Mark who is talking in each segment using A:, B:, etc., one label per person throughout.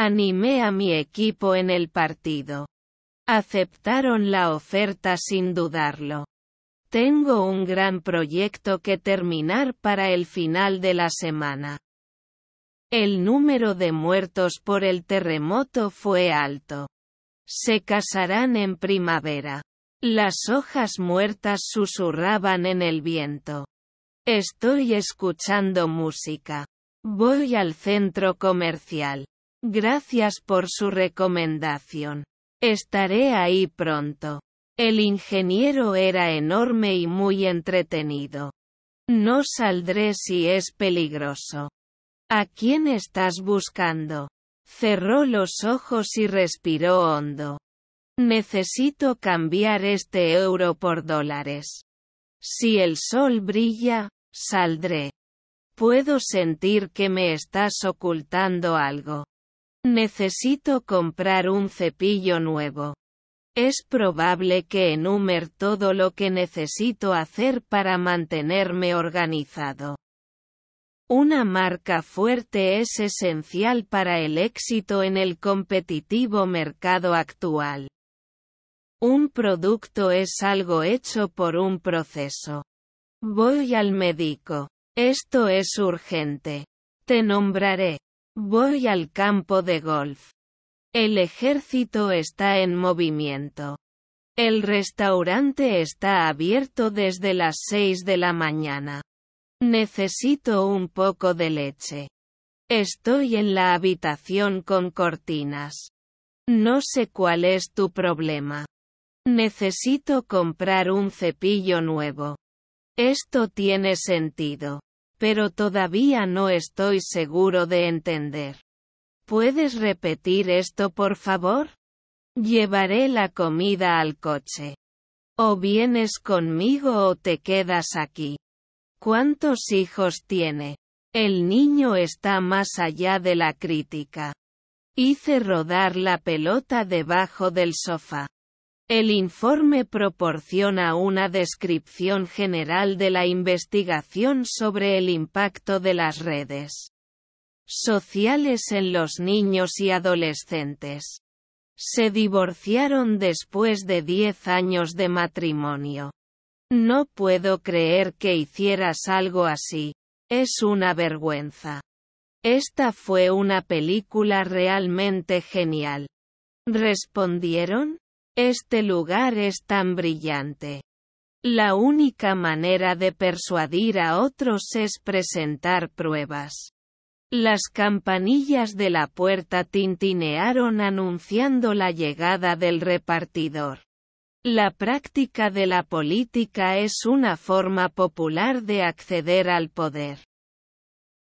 A: Animé a mi equipo en el partido. Aceptaron la oferta sin dudarlo. Tengo un gran proyecto que terminar para el final de la semana. El número de muertos por el terremoto fue alto. Se casarán en primavera. Las hojas muertas susurraban en el viento. Estoy escuchando música. Voy al centro comercial. Gracias por su recomendación. Estaré ahí pronto. El ingeniero era enorme y muy entretenido. No saldré si es peligroso. ¿A quién estás buscando? Cerró los ojos y respiró hondo. Necesito cambiar este euro por dólares. Si el sol brilla, saldré. Puedo sentir que me estás ocultando algo. Necesito comprar un cepillo nuevo. Es probable que enumer todo lo que necesito hacer para mantenerme organizado. Una marca fuerte es esencial para el éxito en el competitivo mercado actual. Un producto es algo hecho por un proceso. Voy al médico. Esto es urgente. Te nombraré. Voy al campo de golf. El ejército está en movimiento. El restaurante está abierto desde las 6 de la mañana. Necesito un poco de leche. Estoy en la habitación con cortinas. No sé cuál es tu problema. Necesito comprar un cepillo nuevo. Esto tiene sentido. Pero todavía no estoy seguro de entender. ¿Puedes repetir esto por favor? Llevaré la comida al coche. O vienes conmigo o te quedas aquí. ¿Cuántos hijos tiene? El niño está más allá de la crítica. Hice rodar la pelota debajo del sofá. El informe proporciona una descripción general de la investigación sobre el impacto de las redes sociales en los niños y adolescentes. Se divorciaron después de 10 años de matrimonio. No puedo creer que hicieras algo así. Es una vergüenza. Esta fue una película realmente genial. ¿Respondieron? Este lugar es tan brillante. La única manera de persuadir a otros es presentar pruebas. Las campanillas de la puerta tintinearon anunciando la llegada del repartidor. La práctica de la política es una forma popular de acceder al poder.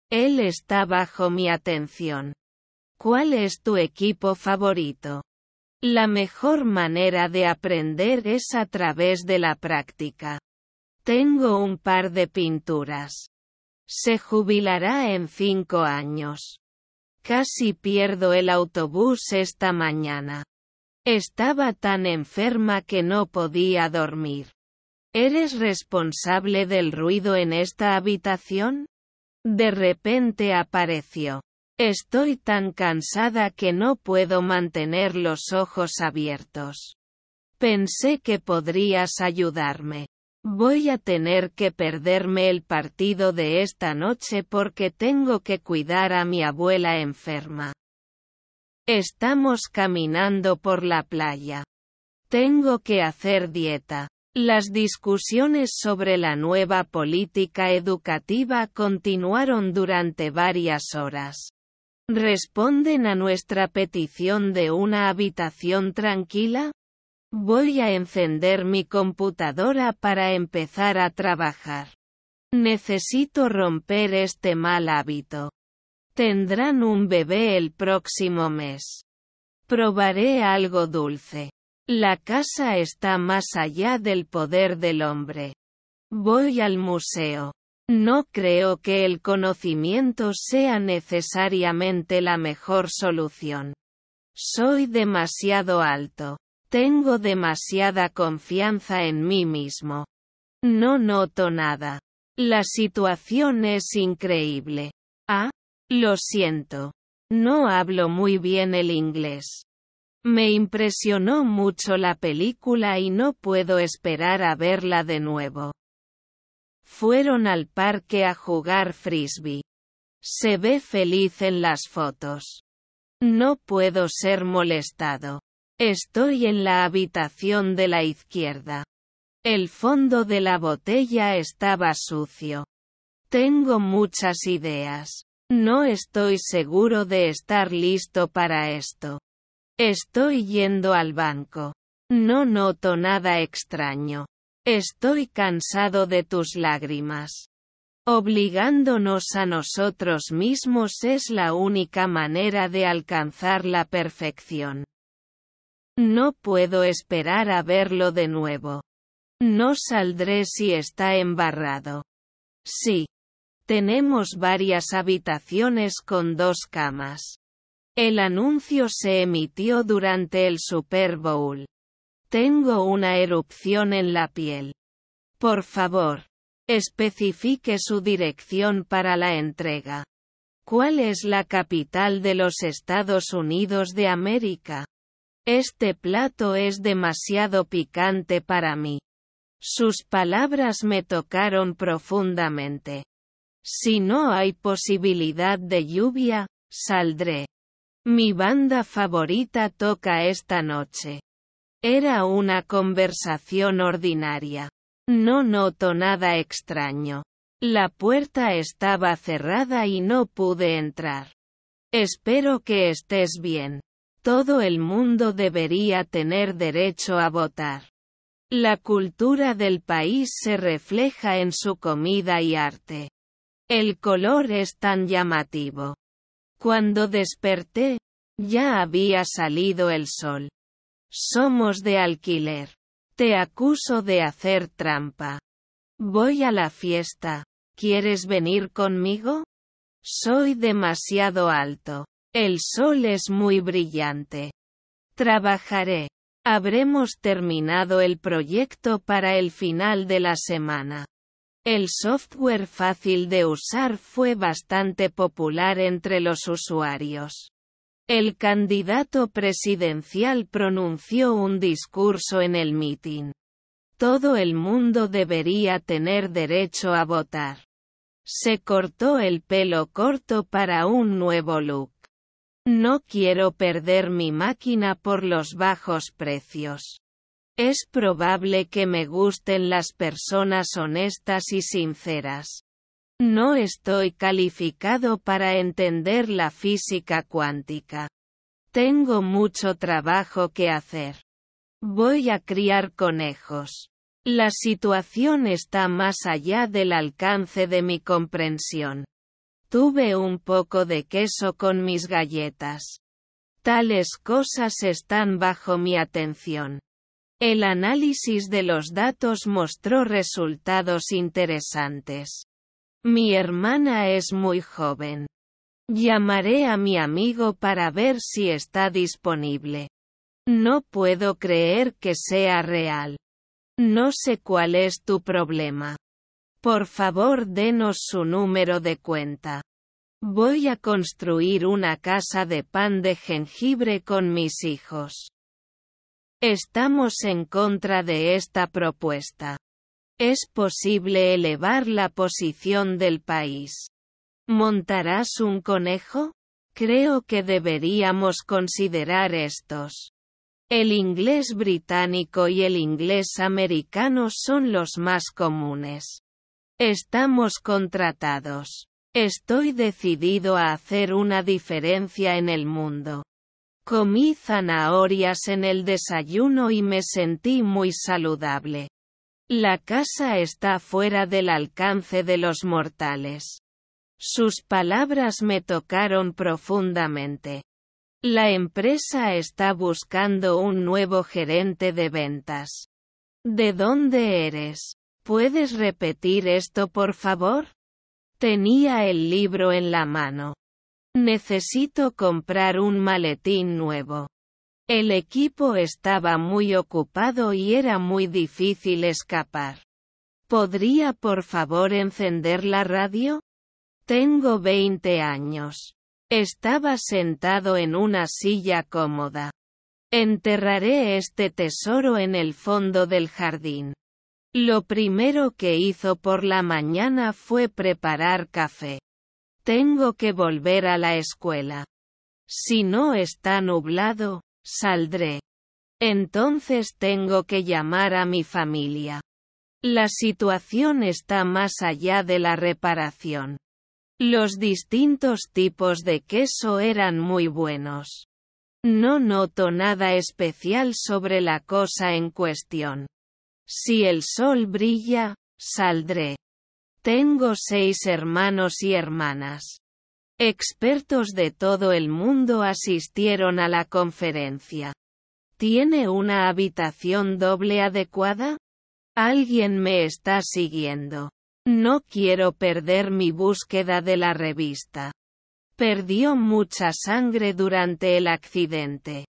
A: Él está bajo mi atención. ¿Cuál es tu equipo favorito? La mejor manera de aprender es a través de la práctica. Tengo un par de pinturas. Se jubilará en cinco años. Casi pierdo el autobús esta mañana. Estaba tan enferma que no podía dormir. ¿Eres responsable del ruido en esta habitación? De repente apareció. Estoy tan cansada que no puedo mantener los ojos abiertos. Pensé que podrías ayudarme. Voy a tener que perderme el partido de esta noche porque tengo que cuidar a mi abuela enferma. Estamos caminando por la playa. Tengo que hacer dieta. Las discusiones sobre la nueva política educativa continuaron durante varias horas. ¿Responden a nuestra petición de una habitación tranquila? Voy a encender mi computadora para empezar a trabajar. Necesito romper este mal hábito. Tendrán un bebé el próximo mes. Probaré algo dulce. La casa está más allá del poder del hombre. Voy al museo. No creo que el conocimiento sea necesariamente la mejor solución. Soy demasiado alto. Tengo demasiada confianza en mí mismo. No noto nada. La situación es increíble. Ah, lo siento. No hablo muy bien el inglés. Me impresionó mucho la película y no puedo esperar a verla de nuevo. Fueron al parque a jugar frisbee. Se ve feliz en las fotos. No puedo ser molestado. Estoy en la habitación de la izquierda. El fondo de la botella estaba sucio. Tengo muchas ideas. No estoy seguro de estar listo para esto. Estoy yendo al banco. No noto nada extraño. Estoy cansado de tus lágrimas. Obligándonos a nosotros mismos es la única manera de alcanzar la perfección. No puedo esperar a verlo de nuevo. No saldré si está embarrado. Sí. Tenemos varias habitaciones con dos camas. El anuncio se emitió durante el Super Bowl. Tengo una erupción en la piel. Por favor, especifique su dirección para la entrega. ¿Cuál es la capital de los Estados Unidos de América? Este plato es demasiado picante para mí. Sus palabras me tocaron profundamente. Si no hay posibilidad de lluvia, saldré. Mi banda favorita toca esta noche. Era una conversación ordinaria. No noto nada extraño. La puerta estaba cerrada y no pude entrar. Espero que estés bien. Todo el mundo debería tener derecho a votar. La cultura del país se refleja en su comida y arte. El color es tan llamativo. Cuando desperté, ya había salido el sol. Somos de alquiler. Te acuso de hacer trampa. Voy a la fiesta. ¿Quieres venir conmigo? Soy demasiado alto. El sol es muy brillante. Trabajaré. Habremos terminado el proyecto para el final de la semana. El software fácil de usar fue bastante popular entre los usuarios. El candidato presidencial pronunció un discurso en el mitin. Todo el mundo debería tener derecho a votar. Se cortó el pelo corto para un nuevo look. No quiero perder mi máquina por los bajos precios. Es probable que me gusten las personas honestas y sinceras. No estoy calificado para entender la física cuántica. Tengo mucho trabajo que hacer. Voy a criar conejos. La situación está más allá del alcance de mi comprensión. Tuve un poco de queso con mis galletas. Tales cosas están bajo mi atención. El análisis de los datos mostró resultados interesantes. Mi hermana es muy joven. Llamaré a mi amigo para ver si está disponible. No puedo creer que sea real. No sé cuál es tu problema. Por favor, denos su número de cuenta. Voy a construir una casa de pan de jengibre con mis hijos. Estamos en contra de esta propuesta es posible elevar la posición del país. ¿Montarás un conejo? Creo que deberíamos considerar estos. El inglés británico y el inglés americano son los más comunes. Estamos contratados. Estoy decidido a hacer una diferencia en el mundo. Comí zanahorias en el desayuno y me sentí muy saludable. La casa está fuera del alcance de los mortales. Sus palabras me tocaron profundamente. La empresa está buscando un nuevo gerente de ventas. ¿De dónde eres? ¿Puedes repetir esto por favor? Tenía el libro en la mano. Necesito comprar un maletín nuevo. El equipo estaba muy ocupado y era muy difícil escapar. ¿Podría por favor encender la radio? Tengo 20 años. Estaba sentado en una silla cómoda. Enterraré este tesoro en el fondo del jardín. Lo primero que hizo por la mañana fue preparar café. Tengo que volver a la escuela. Si no está nublado, Saldré. Entonces tengo que llamar a mi familia. La situación está más allá de la reparación. Los distintos tipos de queso eran muy buenos. No noto nada especial sobre la cosa en cuestión. Si el sol brilla, saldré. Tengo seis hermanos y hermanas. Expertos de todo el mundo asistieron a la conferencia. ¿Tiene una habitación doble adecuada? Alguien me está siguiendo. No quiero perder mi búsqueda de la revista. Perdió mucha sangre durante el accidente.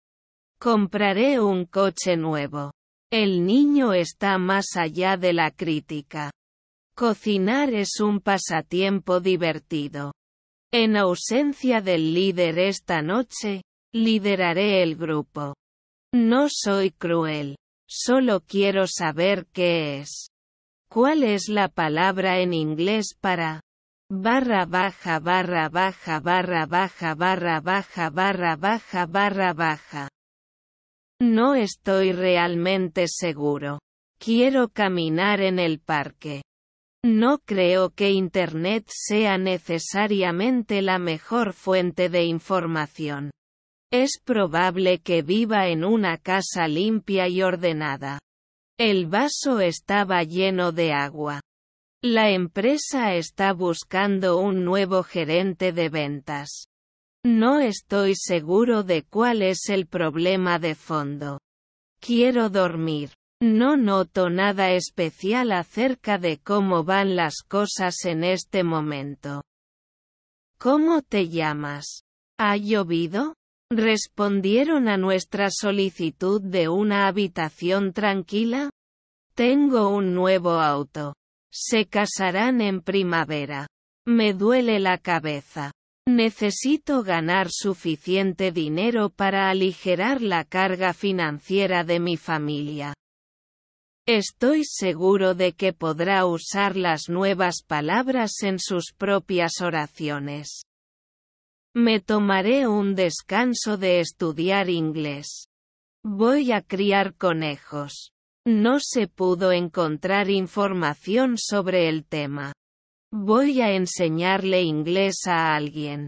A: Compraré un coche nuevo. El niño está más allá de la crítica. Cocinar es un pasatiempo divertido. En ausencia del líder esta noche, lideraré el grupo. No soy cruel. Solo quiero saber qué es. ¿Cuál es la palabra en inglés para barra baja barra baja barra baja barra baja barra baja barra baja? No estoy realmente seguro. Quiero caminar en el parque. No creo que Internet sea necesariamente la mejor fuente de información. Es probable que viva en una casa limpia y ordenada. El vaso estaba lleno de agua. La empresa está buscando un nuevo gerente de ventas. No estoy seguro de cuál es el problema de fondo. Quiero dormir. No noto nada especial acerca de cómo van las cosas en este momento. ¿Cómo te llamas? ¿Ha llovido? ¿Respondieron a nuestra solicitud de una habitación tranquila? Tengo un nuevo auto. Se casarán en primavera. Me duele la cabeza. Necesito ganar suficiente dinero para aligerar la carga financiera de mi familia. Estoy seguro de que podrá usar las nuevas palabras en sus propias oraciones. Me tomaré un descanso de estudiar inglés. Voy a criar conejos. No se pudo encontrar información sobre el tema. Voy a enseñarle inglés a alguien.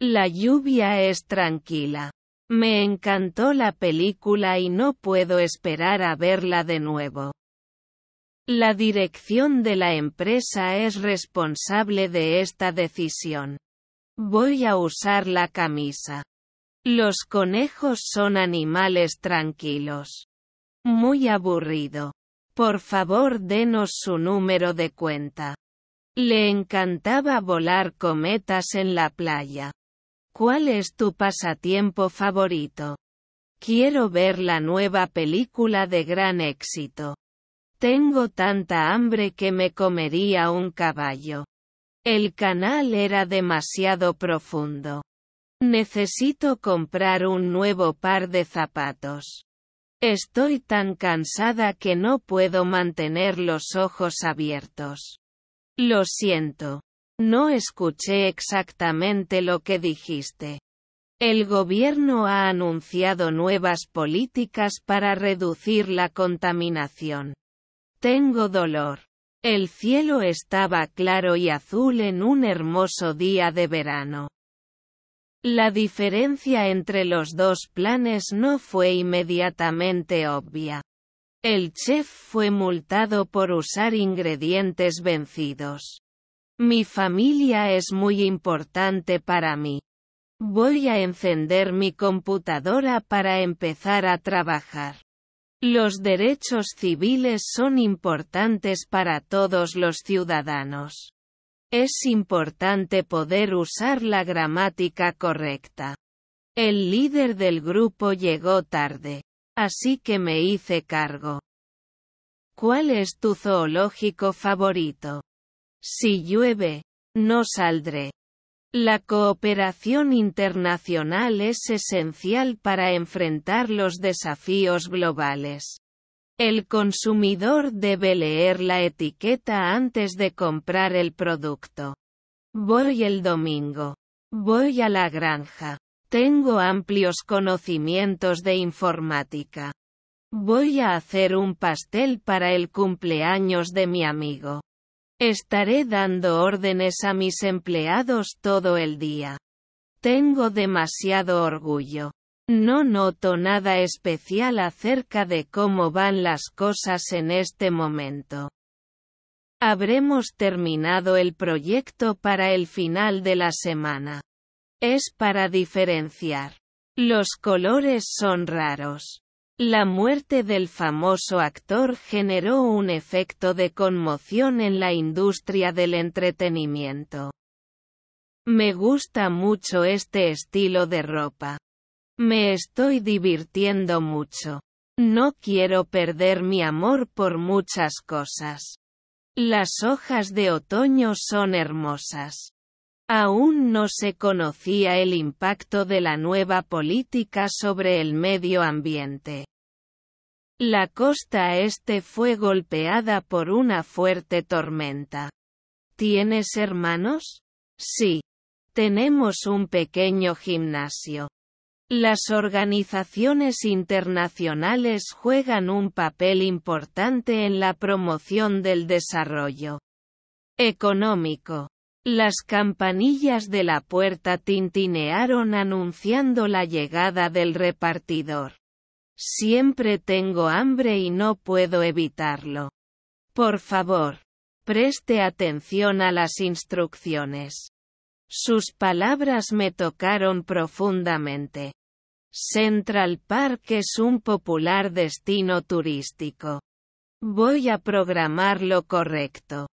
A: La lluvia es tranquila. Me encantó la película y no puedo esperar a verla de nuevo. La dirección de la empresa es responsable de esta decisión. Voy a usar la camisa. Los conejos son animales tranquilos. Muy aburrido. Por favor denos su número de cuenta. Le encantaba volar cometas en la playa. ¿Cuál es tu pasatiempo favorito? Quiero ver la nueva película de gran éxito. Tengo tanta hambre que me comería un caballo. El canal era demasiado profundo. Necesito comprar un nuevo par de zapatos. Estoy tan cansada que no puedo mantener los ojos abiertos. Lo siento. No escuché exactamente lo que dijiste. El gobierno ha anunciado nuevas políticas para reducir la contaminación. Tengo dolor. El cielo estaba claro y azul en un hermoso día de verano. La diferencia entre los dos planes no fue inmediatamente obvia. El chef fue multado por usar ingredientes vencidos. Mi familia es muy importante para mí. Voy a encender mi computadora para empezar a trabajar. Los derechos civiles son importantes para todos los ciudadanos. Es importante poder usar la gramática correcta. El líder del grupo llegó tarde. Así que me hice cargo. ¿Cuál es tu zoológico favorito? Si llueve, no saldré. La cooperación internacional es esencial para enfrentar los desafíos globales. El consumidor debe leer la etiqueta antes de comprar el producto. Voy el domingo. Voy a la granja. Tengo amplios conocimientos de informática. Voy a hacer un pastel para el cumpleaños de mi amigo. Estaré dando órdenes a mis empleados todo el día. Tengo demasiado orgullo. No noto nada especial acerca de cómo van las cosas en este momento. Habremos terminado el proyecto para el final de la semana. Es para diferenciar. Los colores son raros. La muerte del famoso actor generó un efecto de conmoción en la industria del entretenimiento. Me gusta mucho este estilo de ropa. Me estoy divirtiendo mucho. No quiero perder mi amor por muchas cosas. Las hojas de otoño son hermosas. Aún no se conocía el impacto de la nueva política sobre el medio ambiente. La costa este fue golpeada por una fuerte tormenta. ¿Tienes hermanos? Sí. Tenemos un pequeño gimnasio. Las organizaciones internacionales juegan un papel importante en la promoción del desarrollo económico, las campanillas de la puerta tintinearon anunciando la llegada del repartidor. Siempre tengo hambre y no puedo evitarlo. Por favor, preste atención a las instrucciones. Sus palabras me tocaron profundamente. Central Park es un popular destino turístico. Voy a programar lo correcto.